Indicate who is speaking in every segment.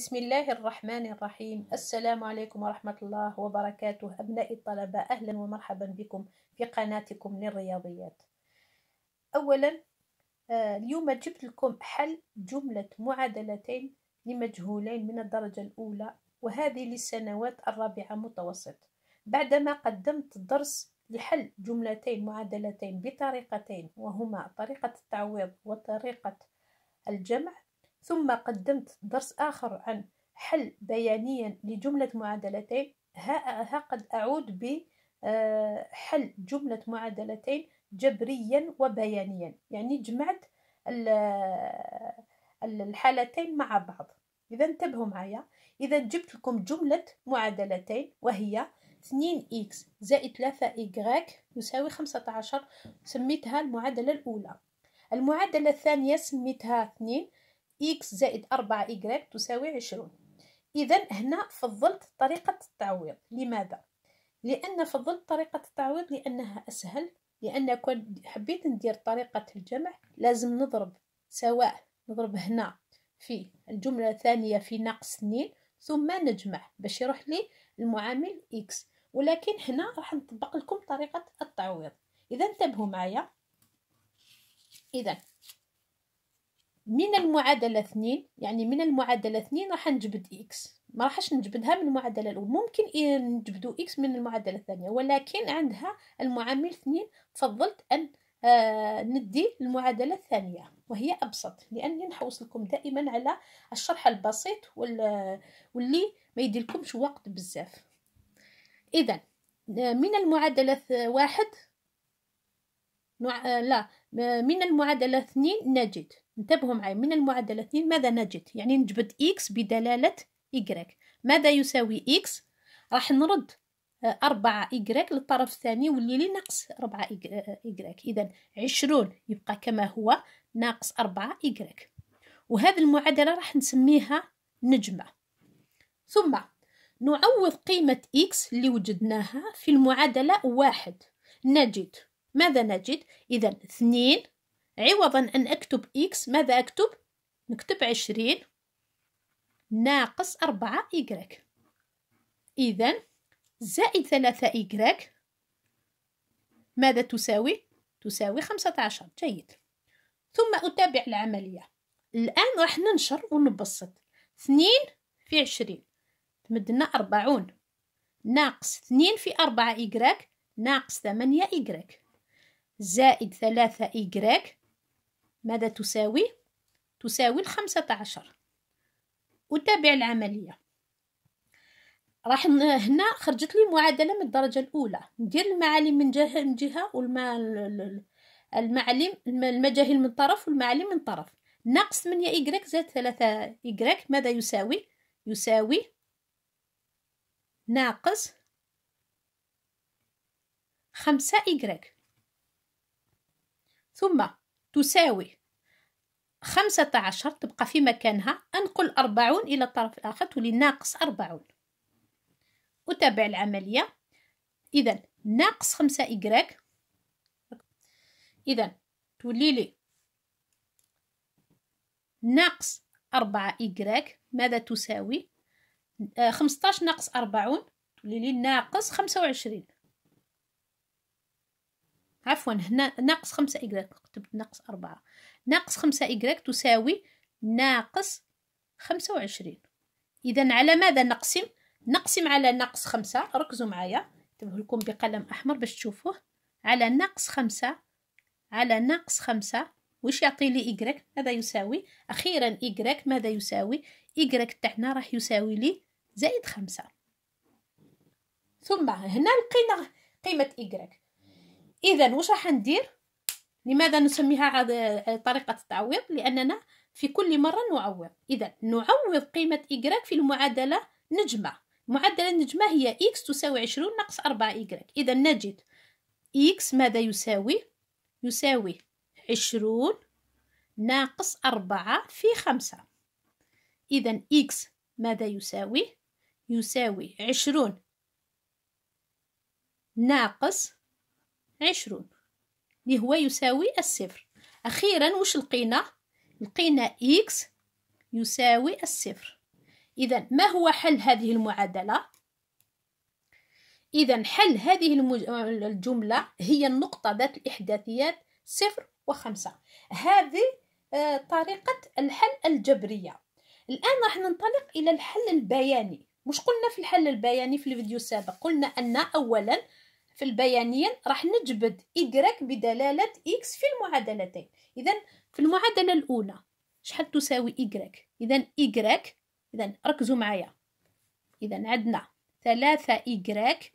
Speaker 1: بسم الله الرحمن الرحيم السلام عليكم ورحمة الله وبركاته أبنائي الطلبة أهلا ومرحبا بكم في قناتكم للرياضيات أولا آه، اليوم جبت لكم حل جملة معادلتين لمجهولين من الدرجة الأولى وهذه للسنوات الرابعة متوسط بعدما قدمت الدرس لحل جملتين معادلتين بطريقتين وهما طريقة التعويض وطريقة الجمع ثم قدمت درس آخر عن حل بيانيا لجملة معادلتين ها ها قد أعود بحل آه، جملة معادلتين جبريا وبيانيا يعني جمعت الحالتين مع بعض إذا انتبهوا معايا إذا جبت لكم جملة معادلتين وهي 2x زائد 3y يساوي 15 سميتها المعادلة الأولى المعادلة الثانية سميتها 2 إكس زائد أربعة y تساوي عشرون إذا هنا فضلت طريقة التعويض لماذا؟ لأن فضلت طريقة التعويض لأنها أسهل لأن كون حبيت ندير طريقة الجمع لازم نضرب سواء نضرب هنا في الجملة الثانية في ناقص 2 ثم نجمع باش يروح لي المعامل إكس ولكن هنا راح نطبق لكم طريقة التعويض إذا انتبهوا معايا إذا من المعادلة اثنين يعني من المعادلة اثنين راح نجبد إكس ما راحش نجبدها من المعادلة الأولى ممكن إيه نجبدو إكس من المعادلة الثانية ولكن عندها المعامل اثنين فضلت أن آه ندي المعادلة الثانية وهي أبسط لأني نحوص لكم دائما على الشرح البسيط واللي ما يديلكمش وقت بزاف إذا آه، من المعادلة واحد نوع آه، لا آه، من المعادلة اثنين نجد انتبهوا معي من المعادلة اثنين ماذا نجد يعني نجبد x بدلالة y ماذا يساوي x راح نرد 4 آه، y للطرف الثاني واللي لي ناقص 4 y اذا 20 يبقى كما هو ناقص 4 y وهذه المعادلة راح نسميها نجمة ثم نعوض قيمة x اللي وجدناها في المعادلة واحد نجد ماذا نجد؟ إذا اثنين عوضا أن أكتب x ماذا أكتب؟ نكتب عشرين ناقص أربعة y إذا زائد ثلاثة y ماذا تساوي؟ تساوي خمسة عشر جيد ثم أتابع العملية الآن راح ننشر ونبسط اثنين في عشرين تمدلنا أربعون ناقص اثنين في أربعة إيكراك ناقص ثمانية إيكراك زائد ثلاثة إيكراك ماذا تساوي؟ تساوي الخمسة عشر أتابع العملية راح هنا خرجت لي معادلة من الدرجة الأولى ندير المعالم من جهة من جهة والمعلم المجاهيل من طرف والمعالم من طرف ناقص 8 إيكغيك زائد 3 إيكغيك ماذا يساوي؟ يساوي ناقص خمسة إيكغيك ثم تساوي خمسة عشر تبقى في مكانها أنقل أربعون إلى الطرف الآخر تولي ناقص أربعون أتابع العملية إذا ناقص خمسة إكراك إذا تولي لي ناقص أربعة إكراك ماذا تساوي آه، خمسطاش ناقص أربعون تولي لي ناقص خمسة وعشرين عفوا هنا ناقص خمسة إكراك كتبت ناقص أربعة ناقص خمسة إكراك تساوي ناقص خمسة وعشرين إذا على ماذا نقسم نقسم على ناقص خمسة ركزوا معايا نكتبه لكم بقلم أحمر باش تشوفوه على ناقص خمسة على ناقص خمسة واش يعطي لي إكراك ماذا يساوي أخيرا إكراك ماذا يساوي إكراك تاعنا راح يساوي لي زائد خمسة ثم هنا لقينا قيمة إكراك اذا واش راح ندير لماذا نسميها طريقه التعويض لاننا في كل مره نعوض اذا نعوض قيمه y في المعادله نجمه معدل النجمه هي x تساوي 20 ناقص 4 y اذا نجد x ماذا يساوي يساوي 20 ناقص 4 في 5 إذا x ماذا يساوي؟ يساوي 20 ناقص عشرون اللي هو يساوي الصفر أخيرا وش لقينا لقينا إكس يساوي الصفر إذا ما هو حل هذه المعادلة إذا حل هذه الجملة هي النقطة ذات الإحداثيات صفر وخمسة هذه آه، طريقة الحل الجبرية الآن راح ننطلق إلى الحل البياني مش قلنا في الحل البياني في الفيديو السابق قلنا أن أولا في البيانين راح نجبد إيكغيك بدلالة إكس في المعادلتين إذا في المعادلة الأولى شحال تساوي إيكغيك إذا إيكغيك إذا ركزوا معايا إذا عندنا ثلاثة إيكغيك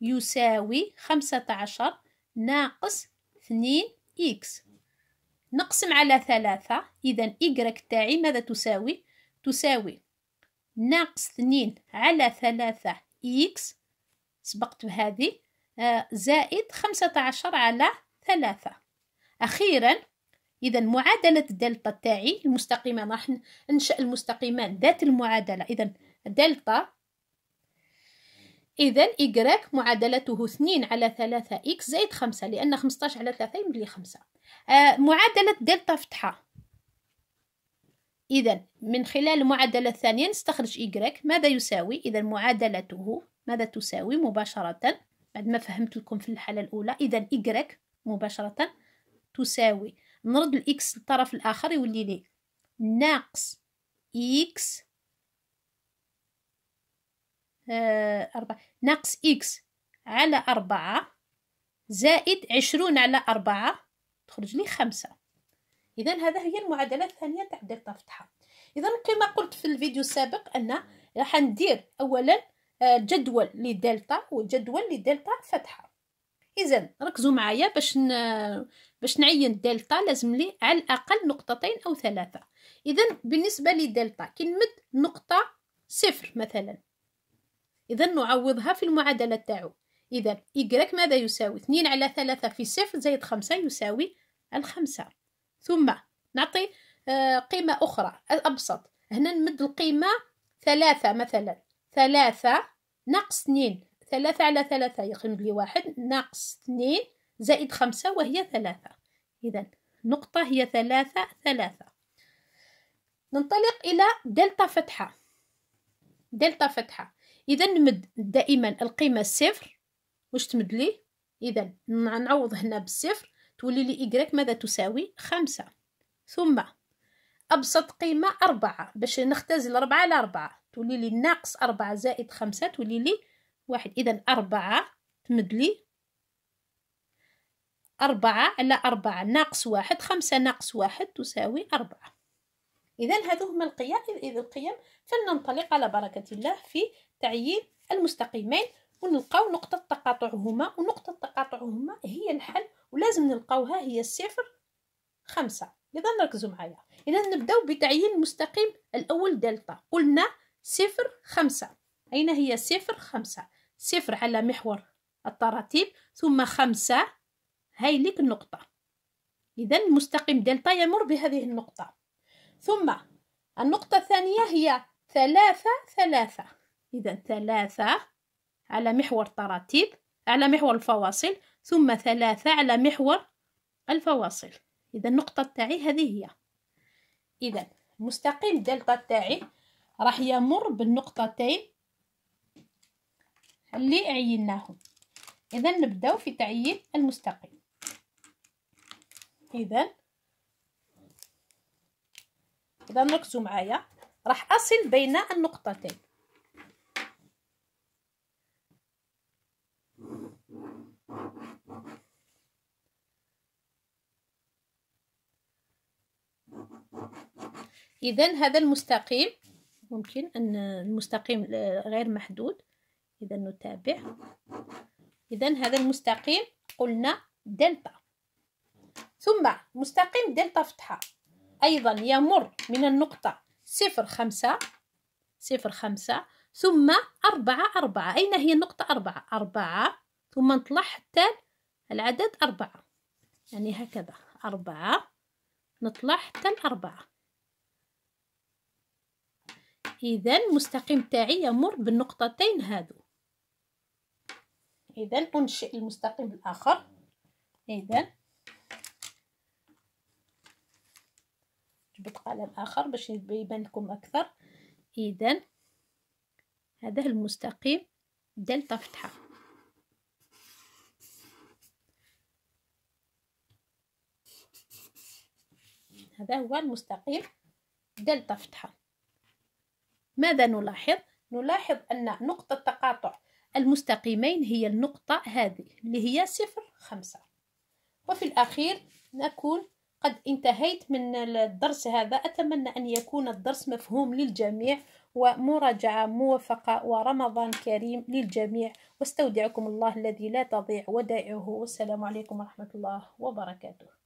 Speaker 1: يساوي خمسة عشر ناقص اثنين إكس نقسم على ثلاثة إذا إيكغيك تاعي ماذا تساوي؟ تساوي ناقص اثنين على ثلاثة إكس سبقت بهذه آه، زائد خمسة عشر على ثلاثة أخيرا إذا معادلة الدلتا تاعي المستقيمان راح ننشأ المستقيمان ذات المعادلة إذا دلتا إذا إيكغيك معادلته اثنين على ثلاثة إكس زائد خمسة لأن خمسطاش على ثلاثة يملي خمسة آه معادلة دلتا فتحة إذا من خلال المعادلة الثانية نستخرج إيكغيك ماذا يساوي إذا معادلته ماذا تساوي مباشرة بعد ما فهمت لكم في الحالة الأولى إذا إيكغيك مباشرة تساوي نرد الإكس للطرف الآخر يولي لي ناقص إكس آه، أربعة ناقص إكس على أربعة زائد عشرون على أربعة تخرج لي خمسة إذا هذا هي المعادلة الثانية تاع دلتا فتحة إذا كما قلت في الفيديو السابق أن راح ندير أولا آه، جدول لدلتا وجدول لدلتا فتحه اذا ركزوا معايا باش ن... باش نعين دلتا لازم لي على الاقل نقطتين او ثلاثه اذا بالنسبه لدلتا كي نمد نقطه صفر مثلا اذا نعوضها في المعادله تاعو اذا y ماذا يساوي 2 على 3 في صفر زائد 5 يساوي الخمسة ثم نعطي آه، قيمه اخرى الابسط هنا نمد القيمه ثلاثة مثلا ثلاثة ناقص اثنين ثلاثة على ثلاثة يقرب لي واحد ناقص اثنين زائد خمسة وهي ثلاثة إذا نقطة هي ثلاثة ثلاثة ننطلق إلى دلتا فتحة دلتا فتحة إذا نمد دائما القيمة صفر واش تمد لي إذا نعوض هنا بالصفر تولي لي إيكغيك ماذا تساوي خمسة ثم أبسط قيمة أربعة باش نختزل أربعة على أربعة تولي لي ناقص أربعة زائد خمسة تولي لي واحد إذا أربعة تمد لي أربعة على أربعة ناقص واحد خمسة ناقص واحد تساوي أربعة إذا هذو هما القيم إذا القيم فلننطلق على بركة الله في تعيين المستقيمين ونلقاو نقطة تقاطعهما ونقطة تقاطعهما هي الحل ولازم نلقاوها هي الصفر خمسة إذا نركزوا معايا إذا نبداو بتعيين المستقيم الأول دلتا قلنا صفر خمسة أين هي صفر خمسة صفر على محور التراتيب ثم خمسة هاي لك النقطة إذا المستقيم دلتا يمر بهذه النقطة ثم النقطة الثانية هي ثلاثة ثلاثة إذا ثلاثة على محور التراتيب على محور الفواصل ثم ثلاثة على محور الفواصل إذا النقطة تاعي هذه هي إذا مستقيم دلتا تاعي راح يمر بالنقطتين اللي عيناهم اذا نبداو في تعيين المستقيم اذا اذا ركزوا معايا راح اصل بين النقطتين اذا هذا المستقيم ممكن أن المستقيم غير محدود إذا نتابع إذا هذا المستقيم قلنا دلتا ثم مستقيم دلتا فتحة أيضا يمر من النقطة صفر خمسة صفر خمسة ثم أربعة أربعة أين هي النقطة أربعة أربعة ثم نطلع حتى العدد أربعة يعني هكذا أربعة نطلع حتى الأربعة اذا المستقيم تاعي يمر بالنقطتين هادو اذا انشئ المستقيم الاخر اذا جبت قلم اخر باش يبان لكم اكثر اذا هذا المستقيم دلتا فتحه هذا هو المستقيم دلتا فتحه ماذا نلاحظ؟ نلاحظ أن نقطة تقاطع المستقيمين هي النقطة هذه اللي هي صفر خمسة وفي الأخير نكون قد انتهيت من الدرس هذا أتمنى أن يكون الدرس مفهوم للجميع ومراجعة موفقة ورمضان كريم للجميع واستودعكم الله الذي لا تضيع ودائعه والسلام عليكم ورحمة الله وبركاته